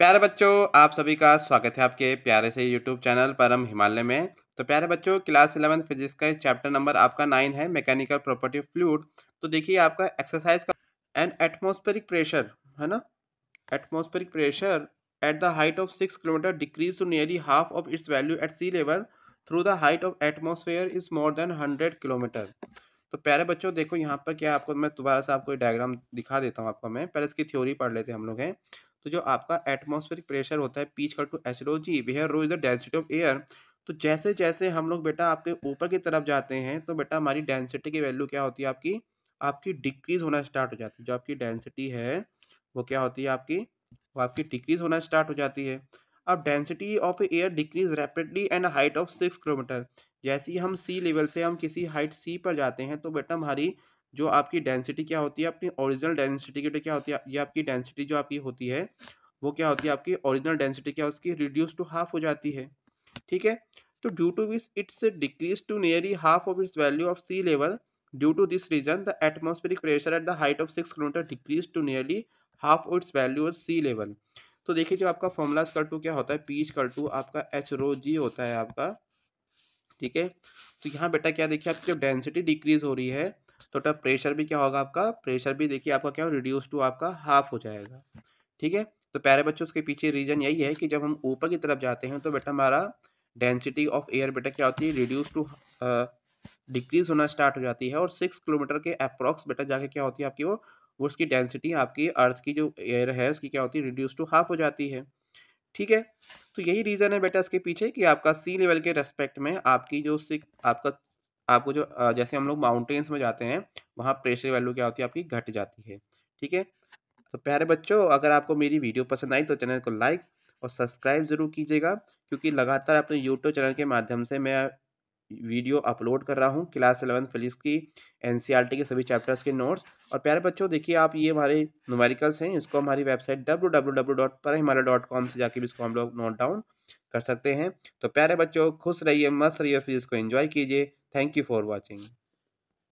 प्यारे बच्चों आप सभी का स्वागत है आपके प्यारे से यूट्यूब चैनल परम हिमालय में तो प्यारे बच्चों क्लास इलेवन फिजिक्स का चैप्टर नंबर आपका नाइन है मैकेनिकल प्रॉपर्टी फ्लूड तो देखिए आपका एक्सरसाइज का एंड एटमोस्फेरिक प्रेशर है ना atmospheric pressure at the height of six kilometre decrease to nearly half of its value at sea level through the height of atmosphere is more than hundred kilometre तो प्यारे बच्चों देखो यहाँ पर क्या आपको मैं दोबारा से आपको डायग्राम दिखा देता हूँ आपको मैं पहले इसकी थ्योरी पढ़ लेते हैं हम लोग हैं तो जो आपका एटमोस्फेरिक प्रेशर होता है P equal to H rho G where rho is the density of air तो जैसे जैसे हम लोग बेटा आपके ऊपर की तरफ जाते हैं तो बेटा हमारी डेंसिटी की वैल्यू क्या होती है आपकी आपकी डिक्रीज होना स्टार्ट हो जाती है जो आपकी डेंसिटी है वो क्या होती है आपकी वो आपकी डिक्रीज होना स्टार्ट हो जाती है अब density of air decrease rapidly and height of six kilometre जैसे ही हम सी लेवल से हम किसी हाइट सी पर जाते हैं तो बेटा हमारी जो आपकी डेंसिटी क्या होती है अपनी ओरिजिनल डेंसिटी की क्या होती है ये आपकी डेंसिटी जो आपकी होती है वो क्या होती है आपकी ओरिजिनल डेंसिटी क्या उसकी रिड्यूस टू हाफ हो जाती है ठीक है तो due to this it's decrease to nearly half of its value of sea level due to this reason the atmospheric pressure at the height of six kilometre decrease to nearly half of its value of sea level तो देखिए जो आपका formulas कर to क्या होता है peach कर to आपका एच रो जी होता है आपका ठीक है तो यहाँ बेटा क्या देखिए आपकी जब डेंसिटी डिक्रीज हो रही है तो बेटा प्रेशर भी क्या होगा आपका प्रेशर भी देखिए आपका क्या हो रिड्यूस टू आपका हाफ हो जाएगा ठीक है तो प्यारे बच्चों उसके पीछे रीजन यही है कि जब हम ऊपर की तरफ जाते हैं तो बेटा हमारा डेंसिटी ऑफ एयर बेटा क्या होती है रिड्यूस टू डिक्रीज होना स्टार्ट हो जाती है और सिक्स किलोमीटर के अप्रॉक्स बेटा जाके क्या होती है आपकी वो उसकी डेंसिटी आपकी अर्थ की जो एयर है उसकी क्या होती है रिड्यूस टू हाफ हो जाती है ठीक है तो यही रीज़न है बेटा इसके पीछे कि आपका सी लेवल के रेस्पेक्ट में आपकी जो सिक आपका आपको जो जैसे हम लोग माउंटेन्स में जाते हैं वहाँ प्रेशर वैल्यू क्या होती है आपकी घट जाती है ठीक है तो प्यारे बच्चों अगर आपको मेरी वीडियो पसंद आई तो चैनल को लाइक और सब्सक्राइब ज़रूर कीजिएगा क्योंकि लगातार अपने यूट्यूब चैनल के माध्यम से मैं वीडियो अपलोड कर रहा हूँ क्लास एलेवन फिजिक्स की एन e के सभी चैप्टर्स के नोट्स और प्यारे बच्चों देखिए आप ये हमारे नुमेरिकल्स हैं इसको हमारी वेबसाइट डब्ल्यू से जाके भी इसको हम लोग नोट डाउन कर सकते हैं तो प्यारे बच्चों खुश रहिए मस्त रहिए फिजिक्स को एंजॉय कीजिए थैंक यू फॉर वॉचिंग